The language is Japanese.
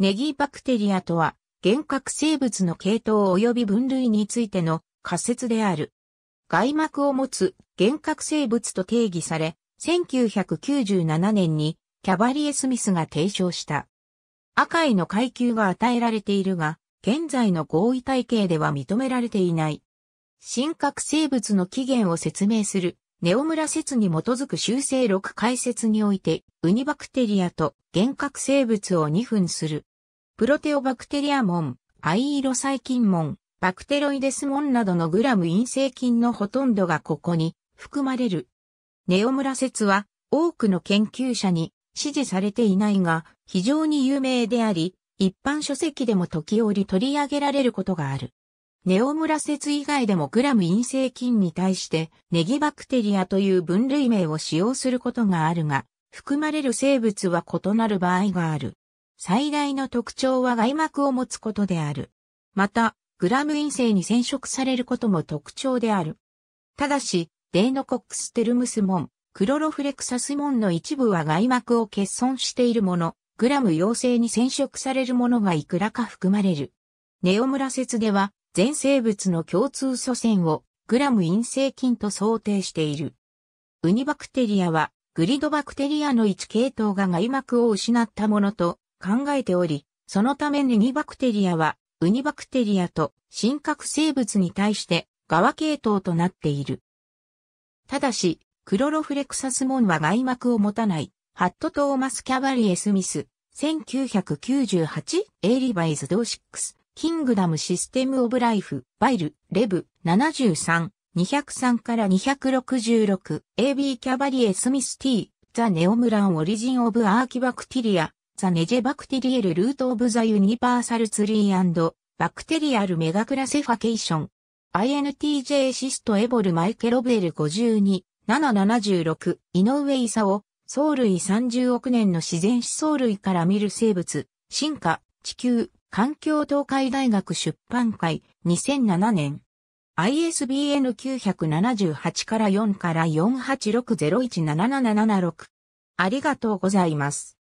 ネギバクテリアとは、原核生物の系統及び分類についての仮説である。外膜を持つ原核生物と定義され、1997年にキャバリエ・スミスが提唱した。赤いの階級が与えられているが、現在の合意体系では認められていない。新核生物の起源を説明するネオムラ説に基づく修正6解説において、ウニバクテリアと幻覚生物を2分する。プロテオバクテリア門、アイイロ細菌門、バクテロイデス門などのグラム陰性菌のほとんどがここに含まれる。ネオムラ説は多くの研究者に支持されていないが非常に有名であり、一般書籍でも時折取り上げられることがある。ネオムラ説以外でもグラム陰性菌に対してネギバクテリアという分類名を使用することがあるが、含まれる生物は異なる場合がある。最大の特徴は外膜を持つことである。また、グラム陰性に染色されることも特徴である。ただし、デーノコックステルムスモン、クロロフレクサスモンの一部は外膜を欠損しているもの、グラム陽性に染色されるものがいくらか含まれる。ネオムラ説では、全生物の共通祖先をグラム陰性菌と想定している。ウニバクテリアはグリドバクテリアの置系統が外膜を失ったものと考えており、そのためネニバクテリアはウニバクテリアと真核生物に対して側系統となっている。ただし、クロロフレクサスモンは外膜を持たない、ハットトーマス・キャバリエ・スミス、1998、エイリバイズ・ドーシックス、キングダムシステムオブライフ、バイル、レブ、73、203から266、AB キャバリエ・スミス T、ザ・ネオムラン・オリジン・オブ・アーキバクティリア、ザ・ネジェ・バクテリエル・ルート・オブ・ザ・ユニバーサル・ツリーバクテリアル・メガクラセファケーション、INTJ シスト・エボル・マイケロベル52、776、井上を、藻類30億年の自然思想類から見る生物、進化、地球、環境東海大学出版会2007年 ISBN 978から4から486017776ありがとうございます。